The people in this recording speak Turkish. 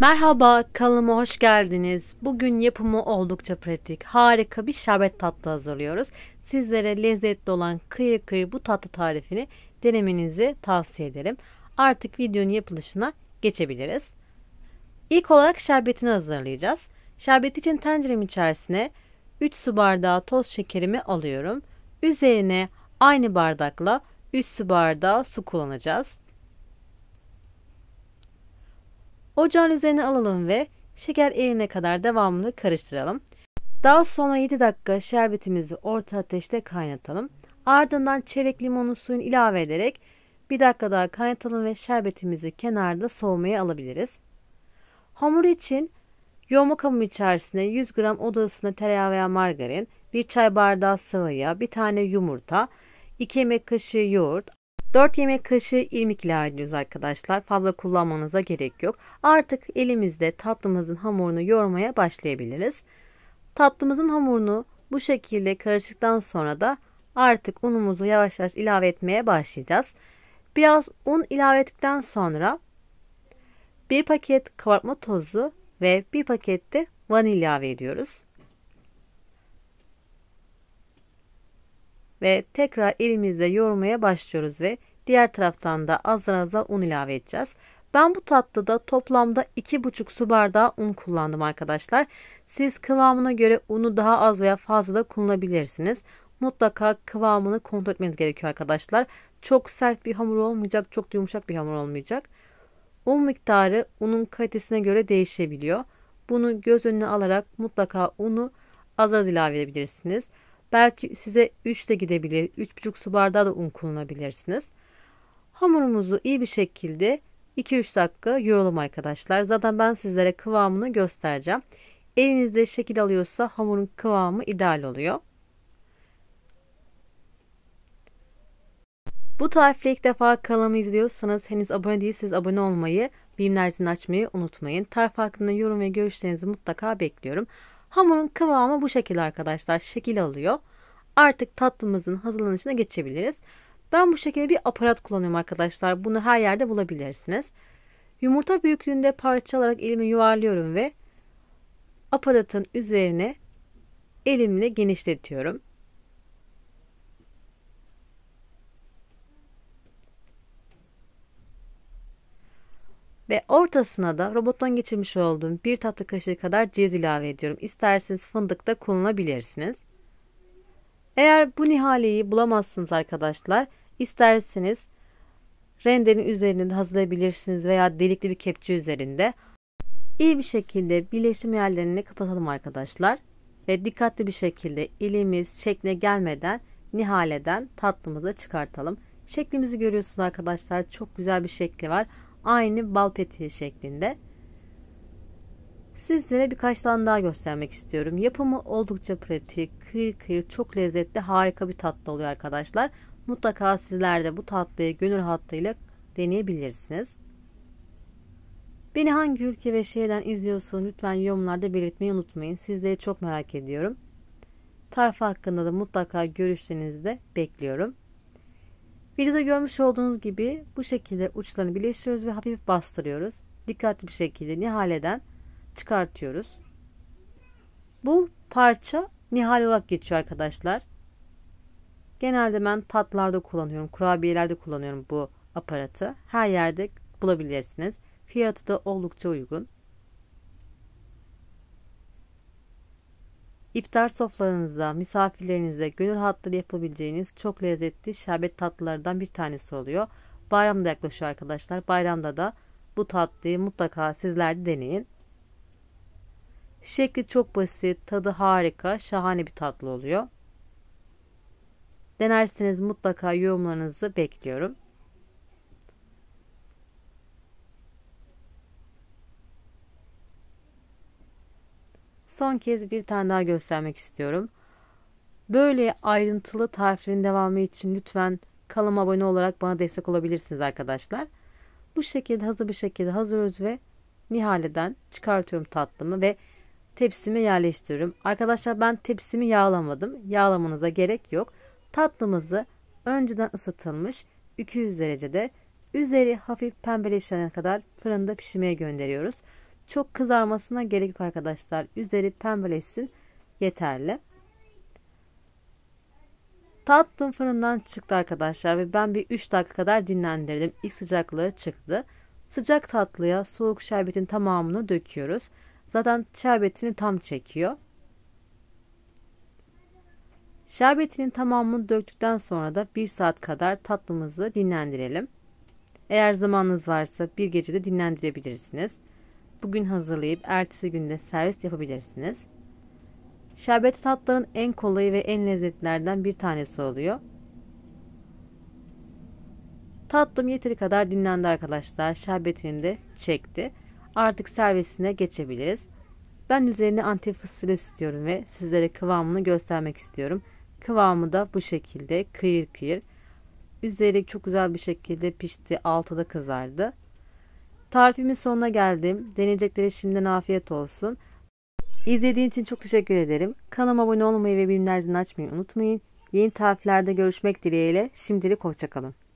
Merhaba, kanalıma hoş geldiniz. Bugün yapımı oldukça pratik. Harika bir şerbet tatlı hazırlıyoruz. Sizlere lezzetli olan kıyı kıyı bu tatlı tarifini denemenizi tavsiye ederim. Artık videonun yapılışına geçebiliriz. İlk olarak şerbetini hazırlayacağız. Şerbet için tencerem içerisine 3 su bardağı toz şekerimi alıyorum. Üzerine aynı bardakla 3 su bardağı su kullanacağız. Ocağın üzerine alalım ve şeker erine kadar devamlı karıştıralım. Daha sonra 7 dakika şerbetimizi orta ateşte kaynatalım. Ardından çeyrek limonun suyunu ilave ederek 1 dakika daha kaynatalım ve şerbetimizi kenarda soğumaya alabiliriz. Hamur için yoğurma hamur içerisine 100 gram oda ısısında tereyağı veya margarin, 1 çay bardağı sıvı yağ, 1 tane yumurta, 2 yemek kaşığı yoğurt, 4 yemek kaşığı irmik ilave ediyoruz arkadaşlar. Fazla kullanmanıza gerek yok. Artık elimizde tatlımızın hamurunu yoğurmaya başlayabiliriz. Tatlımızın hamurunu bu şekilde karıştıktan sonra da artık unumuzu yavaş yavaş ilave etmeye başlayacağız. Biraz un ilave ettikten sonra bir paket kabartma tozu ve bir pakette vanilya ilave ediyoruz. ve tekrar elimizle yoğurmaya başlıyoruz ve diğer taraftan da azar azar un ilave edeceğiz. Ben bu tatlıda toplamda 2,5 su bardağı un kullandım arkadaşlar. Siz kıvamına göre unu daha az veya fazla da kullanabilirsiniz. Mutlaka kıvamını kontrol etmeniz gerekiyor arkadaşlar. Çok sert bir hamur olmayacak, çok yumuşak bir hamur olmayacak. Un miktarı unun kalitesine göre değişebiliyor. Bunu göz önüne alarak mutlaka unu az az ilave edebilirsiniz. Belki size 3 de gidebilir. 3,5 su bardağı da un kullanabilirsiniz. Hamurumuzu iyi bir şekilde 2-3 dakika yoğuralım arkadaşlar. Zaten ben sizlere kıvamını göstereceğim. Elinizde şekil alıyorsa hamurun kıvamı ideal oluyor. Bu tarifle ilk defa kanalımı izliyorsanız henüz abone değilseniz abone olmayı, bilimler açmayı unutmayın. Tarif hakkında yorum ve görüşlerinizi mutlaka bekliyorum. Hamurun kıvamı bu şekilde arkadaşlar. Şekil alıyor. Artık tatlımızın hazırlanışına geçebiliriz. Ben bu şekilde bir aparat kullanıyorum arkadaşlar. Bunu her yerde bulabilirsiniz. Yumurta büyüklüğünde parça alarak elimi yuvarlıyorum ve aparatın üzerine elimle genişletiyorum. ve ortasına da robottan geçirmiş olduğum bir tatlı kaşığı kadar ceviz ilave ediyorum. İsterseniz fındık da kullanabilirsiniz. Eğer bu nihaleyi bulamazsınız arkadaşlar, isterseniz rendenin üzerinde hazırlayabilirsiniz veya delikli bir kepçe üzerinde. İyi bir şekilde birleşim yerlerini kapatalım arkadaşlar ve dikkatli bir şekilde ilimiz şekline gelmeden nihaleden tatlımızı çıkartalım. Şeklimizi görüyorsunuz arkadaşlar. Çok güzel bir şekli var. Aynı bal petiği şeklinde. Sizlere birkaç tane daha göstermek istiyorum. Yapımı oldukça pratik, kıyır kıyır, çok lezzetli, harika bir tatlı oluyor arkadaşlar. Mutlaka sizler de bu tatlıyı gönül hattıyla deneyebilirsiniz. Beni hangi ülke ve şehirden izliyorsun lütfen yorumlarda belirtmeyi unutmayın. Sizleri çok merak ediyorum. Tarif hakkında da mutlaka görüşlerinizi de bekliyorum. Videoda görmüş olduğunuz gibi bu şekilde uçlarını birleştiriyoruz ve hafif bastırıyoruz. Dikkatli bir şekilde nihaleden çıkartıyoruz. Bu parça nihal olarak geçiyor arkadaşlar. Genelde ben tatlarda kullanıyorum, kurabiyelerde kullanıyorum bu aparatı. Her yerde bulabilirsiniz. Fiyatı da oldukça uygun. İftar sofralarınıza, misafirlerinize gönül rahatlığı yapabileceğiniz çok lezzetli şerbet tatlılardan bir tanesi oluyor. Bayram da yaklaşıyor arkadaşlar. Bayramda da bu tatlıyı mutlaka sizler de deneyin. Şekli çok basit, tadı harika, şahane bir tatlı oluyor. Denerseniz mutlaka yorumlarınızı bekliyorum. Son kez bir tane daha göstermek istiyorum. Böyle ayrıntılı tariflerin devamı için lütfen kanalıma abone olarak bana destek olabilirsiniz arkadaşlar. Bu şekilde hazır bir şekilde hazırız ve nihaleden çıkartıyorum tatlımı ve tepsimi yerleştiriyorum. Arkadaşlar ben tepsimi yağlamadım. Yağlamanıza gerek yok. Tatlımızı önceden ısıtılmış 200 derecede üzeri hafif pembeleşene kadar fırında pişirmeye gönderiyoruz. Çok kızarmasına gerek yok arkadaşlar. Üzeri pembeleşsin yeterli. Tatlım fırından çıktı arkadaşlar ve ben bir 3 dakika kadar dinlendirdim. İlk sıcaklığı çıktı. Sıcak tatlıya soğuk şerbetin tamamını döküyoruz. Zaten şerbetini tam çekiyor. Şerbetinin tamamını döktükten sonra da 1 saat kadar tatlımızı dinlendirelim. Eğer zamanınız varsa bir gecede dinlendirebilirsiniz. Bugün hazırlayıp ertesi günde servis yapabilirsiniz. Şerbetli tatların en kolayı ve en lezzetlerden bir tanesi oluyor. Tatlım yeteri kadar dinlendi arkadaşlar. Şerbetini de çekti. Artık servisine geçebiliriz. Ben üzerine antep fıstığı istiyorum ve sizlere kıvamını göstermek istiyorum. Kıvamı da bu şekilde kıyır kıyır. Üzeri çok güzel bir şekilde pişti. Altı da kızardı. Tarifimin sonuna geldim. Deneyeceklere şimdiden afiyet olsun. İzlediğin için çok teşekkür ederim. Kanalıma abone olmayı ve bilimlerden açmayı unutmayın. Yeni tariflerde görüşmek dileğiyle. Şimdilik hoşçakalın.